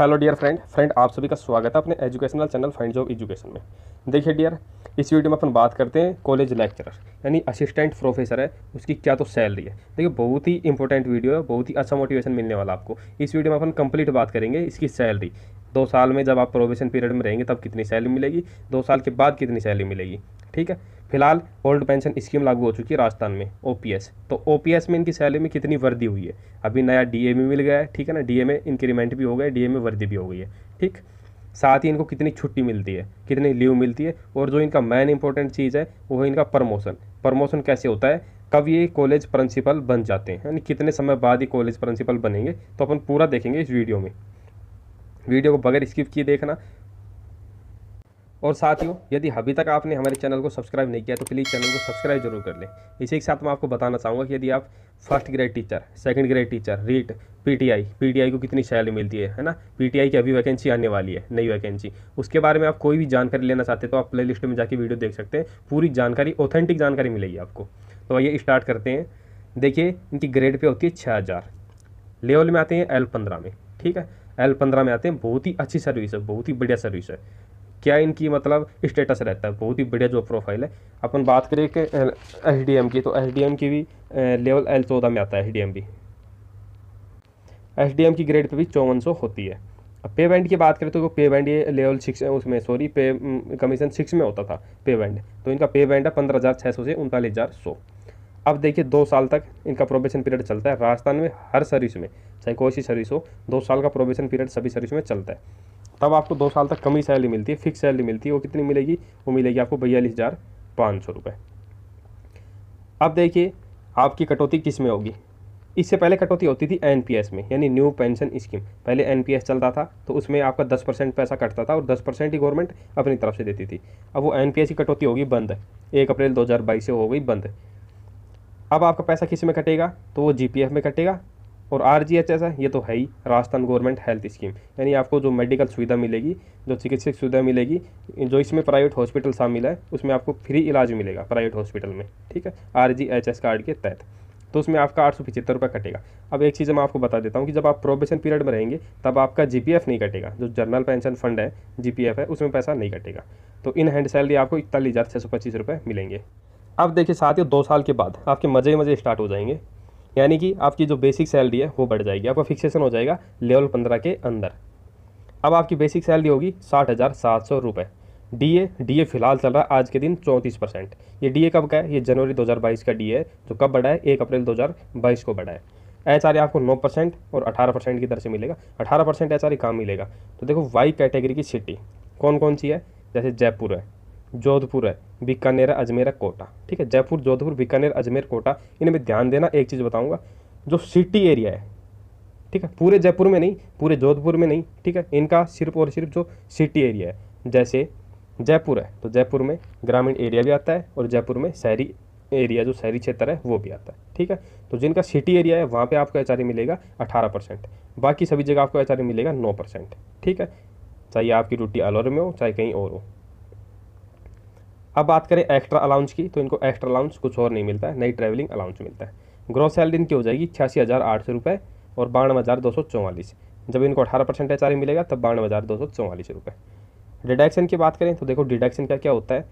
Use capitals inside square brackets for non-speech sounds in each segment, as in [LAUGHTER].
Hello dear friend friend आप सभी का स्वागत है अपने educational channel friend job education में देखिए डियर इस वीडियो में अपन बात करते हैं कॉलेज लेक्चरर यानी असिस्टेंट प्रोफेसर है उसकी क्या तो सैलरी है देखिए बहुत ही इंपॉर्टेंट वीडियो है बहुत ही अच्छा मोटिवेशन मिलने वाला आपको इस वीडियो में अपन कंप्लीट बात करेंगे इसकी सैलरी दो साल में जब आप प्रोबेशन पीरियड में रहेंगे तब कितनी सैलरी मिलेगी दो साल के बाद कितनी सैलरी मिलेगी ठीक है फिलहाल ओल्ड पेंशन स्कीम लागू हो चुकी है राजस्थान में ओपीएस तो ओपीएस में इनकी सैलरी में कितनी वृद्धि हुई है अभी नया डी में मिल गया है ठीक है ना डी में इंक्रीमेंट भी हो गया डी में वृद्धि भी हो गई है ठीक साथ ही इनको कितनी छुट्टी मिलती है कितनी लीव मिलती है और जो इनका मेन इंपॉर्टेंट चीज़ है वो है इनका प्रमोशन प्रमोशन कैसे होता है कब ये कॉलेज प्रिंसिपल बन जाते हैं यानी कितने समय बाद ये कॉलेज प्रिंसिपल बनेंगे तो अपन पूरा देखेंगे इस वीडियो में वीडियो को बगैर स्किप किए देखना और साथियों यदि अभी तक आपने हमारे चैनल को सब्सक्राइब नहीं किया तो प्लीज़ चैनल को सब्सक्राइब जरूर कर लें इसी के साथ मैं आपको बताना चाहूँगा कि यदि आप first grade teacher second grade teacher REET PTI PTI को कितनी सैलरी मिलती है है ना पीटीआई की अभी वैकेंसी आने वाली है नई वैकेंसी उसके बारे में आप कोई भी जानकारी लेना चाहते हैं तो आप प्ले लिस्ट में जाके वीडियो देख सकते हैं पूरी जानकारी ऑथेंटिक जानकारी मिलेगी आपको तो आइए स्टार्ट करते हैं देखिए इनकी ग्रेड पे होती है छः हज़ार लेवल में आते हैं एल पंद्रह में ठीक है एल पंद्रह में आते हैं बहुत ही अच्छी सर्विस है बहुत ही बढ़िया सर्विस है क्या इनकी मतलब स्टेटस रहता है बहुत ही बढ़िया जो प्रोफाइल है अपन बात करें कि एच डी एम की तो एच डी एम की भी लेवल एल चौदह में आता है एच डी एम भी एच डी एम की ग्रेड पे भी चौवन सौ होती है अब पे बैंड की बात करें तो पे बैंड ये लेवल सिक्स उसमें सॉरी पे कमीशन सिक्स में होता था पे बैंड तो इनका पे बैंड है पंद्रह हज़ार छः सौ से उनतालीस हज़ार सौ अब देखिए दो साल तक इनका प्रोबेशन पीरियड चलता है राजस्थान में हर सर्विस में चाहे कोई सी सर्विस हो दो साल का प्रोबेशन पीरियड सभी सर्विस में चलता है तब आपको दो साल तक कमी सैलरी मिलती है फिक्स सैलरी मिलती है वो कितनी मिलेगी वो मिलेगी आपको बयालीस हज़ार पाँच सौ रुपये अब देखिए आपकी कटौती किस में होगी इससे पहले कटौती होती थी एन में यानी न्यू पेंशन स्कीम पहले एन चलता था तो उसमें आपका दस परसेंट पैसा कटता था और दस परसेंट ही गवर्नमेंट अपनी तरफ से देती थी अब वो एन की कटौती होगी बंद एक अप्रैल दो से हो गई बंद अब आपका पैसा किस में कटेगा तो वो जी में कटेगा और आर जी एच एस है ये तो है ही राजस्थान गवर्नमेंट हेल्थ स्कीम यानी आपको जो मेडिकल सुविधा मिलेगी जो चिकित्सक सुविधा मिलेगी जो इसमें प्राइवेट हॉस्पिटल शामिल है उसमें आपको फ्री इलाज मिलेगा प्राइवेट हॉस्पिटल में ठीक है R G H S card के तहत तो उसमें आपका आठ सौ पचहत्तर रुपये कटेगा अब एक चीज़ मैं आपको बता देता हूँ कि जब आप प्रोबेशन पीरियड में रहेंगे तब आपका जी पी एफ नहीं कटेगा जो जनरल पेंशन फंड है जी पी एफ है उसमें पैसा नहीं कटेगा तो इन हैंड सैलरी आपको इकतालीस हज़ार छः सौ पच्चीस रुपये मिलेंगे अब देखिए साथ ही दो साल के बाद आपके मज़े मज़े स्टार्ट हो जाएंगे यानी कि आपकी जो बेसिक सैलरी है वो बढ़ जाएगी आपका फिक्सेशन हो जाएगा लेवल पंद्रह के अंदर अब आपकी बेसिक सैलरी होगी साठ हज़ार सात सौ रुपये डी ए डी ए फिलहाल चल रहा है आज के दिन चौंतीस परसेंट ये डी ए कब का है ये जनवरी दो हज़ार बाईस का डी ए जो कब बढ़ा है एक अप्रैल दो हज़ार बाईस को बढ़ा है एच आर आपको नौ परसेंट और अठारह परसेंट की दर से मिलेगा अठारह परसेंट एच आर काम मिलेगा तो देखो वाई कैटेगरी की सिटी कौन कौन सी है जैसे जयपुर है जोधपुर है बीकानेर है अजमेर है कोटा ठीक है जयपुर जोधपुर बीकानेर अजमेर कोटा इनमें ध्यान देना एक चीज़ बताऊँगा जो सिटी एरिया है ठीक है पूरे जयपुर में नहीं पूरे जोधपुर में नहीं ठीक है इनका सिर्फ और सिर्फ जो सिटी एरिया है जैसे जयपुर है तो जयपुर में ग्रामीण एरिया भी आता है और जयपुर में शहरी एरिया जो शहरी क्षेत्र है वो भी आता है ठीक है तो जिनका सिटी एरिया है वहाँ पे आपको एच मिलेगा अठारह परसेंट बाकी सभी जगह आपको एच मिलेगा नौ परसेंट ठीक है चाहे आपकी ड्यूटी अलोर में हो चाहे कहीं और हो अब बात करें एक्स्ट्रा अलाउंस की तो इनको एक्स्ट्रा अलाउंस कुछ और नहीं मिलता है नई ट्रैवलिंग अलाउंस मिलता है ग्रोथ सैलरी इनकी हो जाएगी छियासी हज़ार आठ सौ रुपये और बानवे हज़ार दो सौ चौवालीस जब इनको अठारह परसेंट एच मिलेगा तब बानवे हज़ार दो सौ चौवालीस रुपये डिडक्शन की बात करें तो देखो डिडक्शन का क्या होता है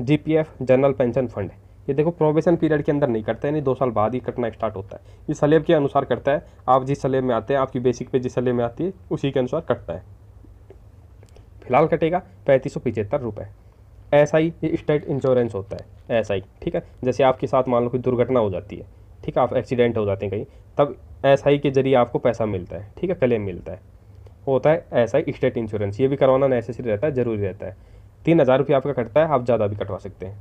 जी जनरल पेंशन फंड ये देखो प्रोबेशन पीरियड के अंदर नहीं करता है यानी दो साल बाद ही कटना स्टार्ट होता है ये सलेब के अनुसार करता है आप जिस सलेब में आते हैं आपकी बेसिक पे जिस सलेब में आती है उसी के अनुसार कटता है फिलहाल कटेगा पैंतीस सौ पिचहत्तर रुपये एस आई स्टेट इंश्योरेंस होता है एस आई ठीक है जैसे आपके साथ मान लो कोई दुर्घटना हो जाती है ठीक है आप एक्सीडेंट हो जाते हैं कहीं तब एस आई के जरिए आपको पैसा मिलता है ठीक है क्लेम मिलता है होता है एस आई स्टेट इंश्योरेंस ये भी करवाना नेसेसरी रहता है ज़रूरी रहता है तीन हज़ार रुपये आपका कटता है आप ज़्यादा भी कटवा सकते हैं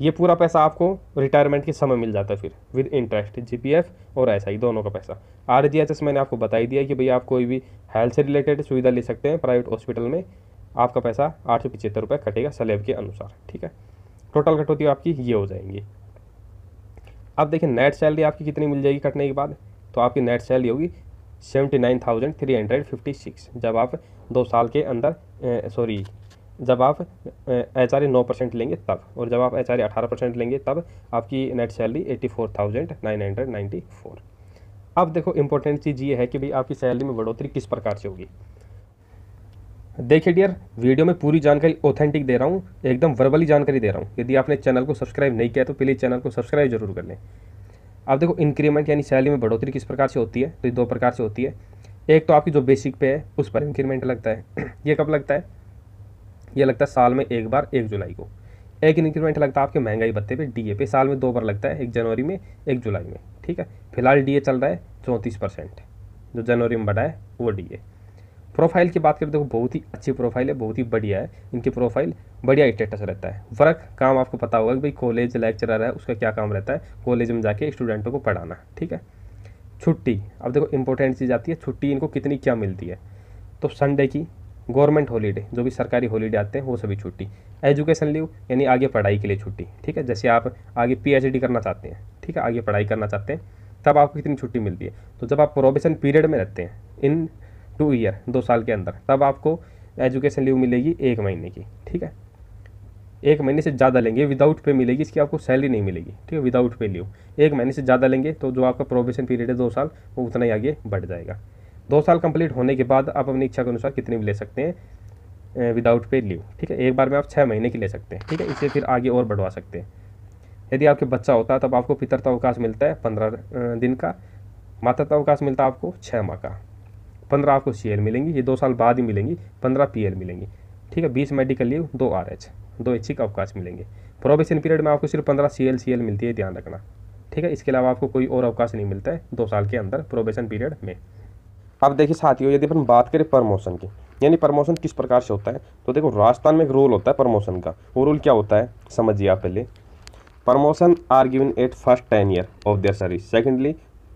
ये पूरा पैसा आपको रिटायरमेंट के समय मिल जाता है फिर विद इंटरेस्ट एफ और एस दोनों का पैसा आर मैंने आपको बताई दिया कि भैया आप कोई भी हेल्थ से रिलेटेड सुविधा ले सकते हैं प्राइवेट हॉस्पिटल में आपका पैसा आठ सौ पचहत्तर रुपये कटेगा स्लेब के अनुसार ठीक है टोटल कटौती आपकी ये हो जाएंगी अब देखिए नेट सैलरी आपकी कितनी मिल जाएगी कटने के बाद तो आपकी नेट सैलरी होगी seventy nine thousand three hundred fifty six जब आप दो साल के अंदर सॉरी जब आप एच आर नौ परसेंट लेंगे तब और जब आप एच आर अठारह परसेंट लेंगे तब आपकी net salary eighty four thousand nine hundred ninety four अब देखो इंपॉर्टेंट चीज़ ये है कि भाई आपकी सैलरी में बढ़ोतरी किस प्रकार से होगी देखिए डियर वीडियो में पूरी जानकारी ऑथेंटिक दे रहा हूँ एकदम वर्बली जानकारी दे रहा हूँ यदि आपने चैनल को सब्सक्राइब नहीं किया तो प्लीज़ चैनल को सब्सक्राइब जरूर कर लें आप देखो इंक्रीमेंट यानी सैलरी में बढ़ोतरी किस प्रकार से होती है तो ये दो प्रकार से होती है एक तो आपकी जो बेसिक पे है उस पर इंक्रीमेंट लगता है [CLEARS THROAT] ये कब लगता है ये लगता है साल में एक बार एक जुलाई को एक इंक्रीमेंट लगता है आपके महंगाई भत्ते पे डीए पे साल में दो बार लगता है एक जनवरी में एक जुलाई में ठीक है फिलहाल डीए चल रहा है चौंतीस परसेंट जो जनवरी में बढ़ा है वो डीए प्रोफाइल की बात करें देखो तो बहुत ही अच्छी प्रोफाइल है बहुत ही बढ़िया है इनकी प्रोफाइल बढ़िया स्टेटस रहता है वर्क काम आपको पता होगा कि भाई कॉलेज लेक्चरर है उसका क्या काम रहता है कॉलेज में जाके स्टूडेंटों को पढ़ाना ठीक है छुट्टी अब देखो इंपॉर्टेंट चीज़ आती है छुट्टी इनको कितनी क्या मिलती है तो संडे की गवर्नमेंट हॉलीडे जो भी सरकारी हॉलीडे आते हैं वो सभी छुट्टी एजुकेशन लीव यानी आगे पढ़ाई के लिए छुट्टी ठीक है जैसे आप आगे पीएचडी करना चाहते हैं ठीक है आगे पढ़ाई करना चाहते हैं तब आपको कितनी छुट्टी मिलती है तो जब आप प्रोबेशन पीरियड में रहते हैं इन टू ईयर दो साल के अंदर तब आपको एजुकेशन लीव मिलेगी एक महीने की ठीक है एक महीने से ज़्यादा लेंगे विदाउट पे मिलेगी इसकी आपको सैलरी नहीं मिलेगी ठीक है विदाउट पे लीव एक महीने से ज़्यादा लेंगे तो जो आपका प्रोबेशन पीरियड है दो साल वो उतना ही आगे बढ़ जाएगा दो साल कंप्लीट होने के बाद आप अपनी इच्छा के अनुसार कितनी भी ले सकते हैं विदाउट पे लीव ठीक है एक बार में आप छः महीने की ले सकते हैं ठीक है इसे फिर आगे और बढ़वा सकते हैं यदि आपके बच्चा होता है तब आपको पितरता अवकाश मिलता है पंद्रह दिन का मातृत्व अवकाश मिलता है आपको छः माह का पंद्रह आपको सी एल मिलेंगी ये दो साल बाद ही मिलेंगी पंद्रह पी एल मिलेंगी ठीक है बीस मेडिकल लीव दो आर एच दो एच का अवकाश मिलेंगे प्रोबेशन पीरियड में आपको सिर्फ पंद्रह सी एल सी एल मिलती है ध्यान रखना ठीक है इसके अलावा आपको कोई और अवकाश नहीं मिलता है दो साल के अंदर प्रोबेशन पीरियड में अब देखिए साथियों यदि अपन बात करें प्रमोशन की यानी प्रमोशन किस प्रकार से होता है तो देखो राजस्थान में एक रूल होता है प्रमोशन का वो रूल क्या होता है समझिए आप पहले promotion are given at first ten year of their service secondly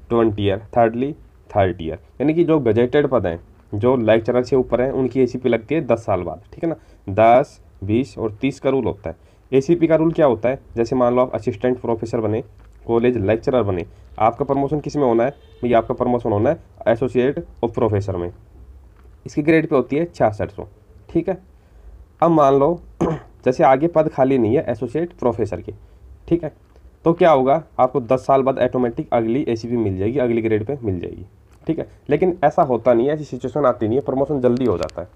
twenty year thirdly third year यानी कि जो ग्रेजुएटेड पद हैं जो चरण से ऊपर हैं उनकी ए लगती है दस साल बाद ठीक है ना दस बीस और तीस का रूल होता है ए का रूल क्या होता है जैसे मान लो आप असिस्टेंट प्रोफेसर बने कॉलेज लेक्चरर बने आपका प्रमोशन किस में होना है भैया आपका प्रमोशन होना है एसोसिएट और प्रोफेसर में इसकी ग्रेड पे होती है छियासठ सौ ठीक है अब मान लो [CLEARS THROAT] जैसे आगे पद खाली नहीं है एसोसिएट प्रोफेसर के ठीक है तो क्या होगा आपको 10 साल बाद ऑटोमेटिक अगली ए मिल जाएगी अगली ग्रेड पे मिल जाएगी ठीक है लेकिन ऐसा होता नहीं है ऐसी सिचुएशन आती नहीं है प्रमोशन जल्दी हो जाता है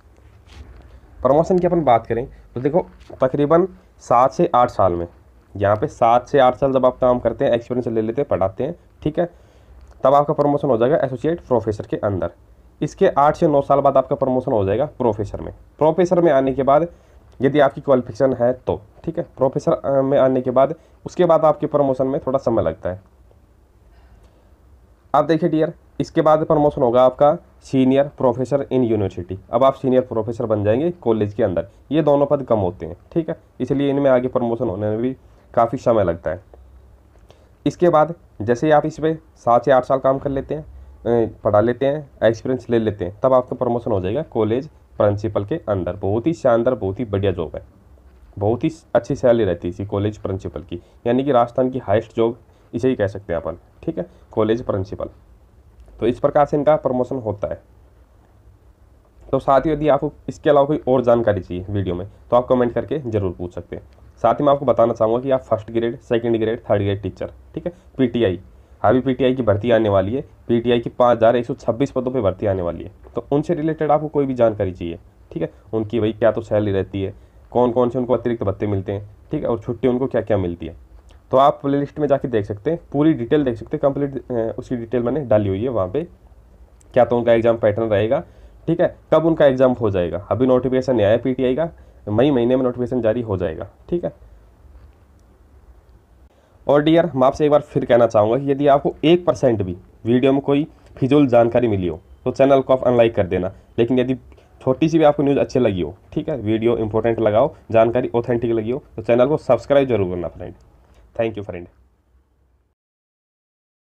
प्रमोशन की अपन बात करें तो देखो तकरीबन सात से आठ साल में यहाँ पे सात से आठ साल जब आप काम करते हैं एक्सपीरियंस ले लेते हैं पढ़ाते हैं ठीक है तब आपका प्रमोशन हो जाएगा एसोसिएट प्रोफेसर के अंदर इसके आठ से नौ साल बाद आपका प्रमोशन हो जाएगा प्रोफेसर में प्रोफेसर में आने के बाद यदि आपकी क्वालिफिकेशन है तो ठीक है प्रोफेसर में आने के बाद उसके बाद आपके प्रमोशन में थोड़ा समय लगता है अब देखिए डियर इसके बाद प्रमोशन होगा आपका सीनियर प्रोफेसर इन यूनिवर्सिटी अब आप सीनियर प्रोफेसर बन जाएंगे कॉलेज के अंदर ये दोनों पद कम होते हैं ठीक है इसलिए इनमें आगे प्रमोशन होने में भी काफ़ी समय लगता है इसके बाद जैसे ही आप इस पर सात से आठ साल काम कर लेते हैं पढ़ा लेते हैं एक्सपीरियंस ले लेते हैं तब आपका प्रमोशन हो जाएगा कॉलेज प्रिंसिपल के अंदर बहुत ही शानदार बहुत ही बढ़िया जॉब है बहुत ही अच्छी सैलरी रहती है इसी कॉलेज प्रिंसिपल की यानी कि राजस्थान की हाइस्ट जॉब इसे ही कह सकते हैं अपन ठीक है कॉलेज प्रिंसिपल तो इस प्रकार से इनका प्रमोशन होता है तो साथ ही यदि आपको इसके अलावा कोई और जानकारी चाहिए वीडियो में तो आप कमेंट करके ज़रूर पूछ सकते हैं साथ ही मैं आपको बताना चाहूँगा कि आप first grade second grade third grade teacher ठीक है पीटीआई अभी पीटीआई की भर्ती आने वाली है पीटीआई की पाँच हज़ार एक सौ छब्बीस पदों पर भर्ती आने वाली है तो उनसे रिलेटेड आपको कोई भी जानकारी चाहिए ठीक है उनकी भाई क्या तो सैलरी रहती है कौन कौन से उनको अतिरिक्त भत्ते मिलते हैं ठीक है और छुट्टी उनको क्या क्या मिलती है तो आप प्ले लिस्ट में जाके देख सकते हैं पूरी डिटेल देख सकते हैं कंप्लीट उसकी डिटेल मैंने डाली हुई है वहाँ पे क्या तो उनका एग्ज़ाम पैटर्न रहेगा ठीक है कब उनका एग्ज़ाम हो जाएगा अभी नोटिफिकेशन आया पीटीआई का मई महीने में नोटिफिकेशन जारी हो जाएगा ठीक है और डियर मैं आपसे एक बार फिर कहना चाहूँगा कि यदि आपको एक परसेंट भी वीडियो में कोई फिजूल जानकारी मिली हो तो चैनल को आप अनलाइक कर देना लेकिन यदि छोटी सी भी आपको न्यूज़ अच्छी लगी हो ठीक है वीडियो इंपॉर्टेंट लगाओ जानकारी ऑथेंटिक लगी हो तो चैनल को सब्सक्राइब जरूर करना फ्रेंड Thank you friend.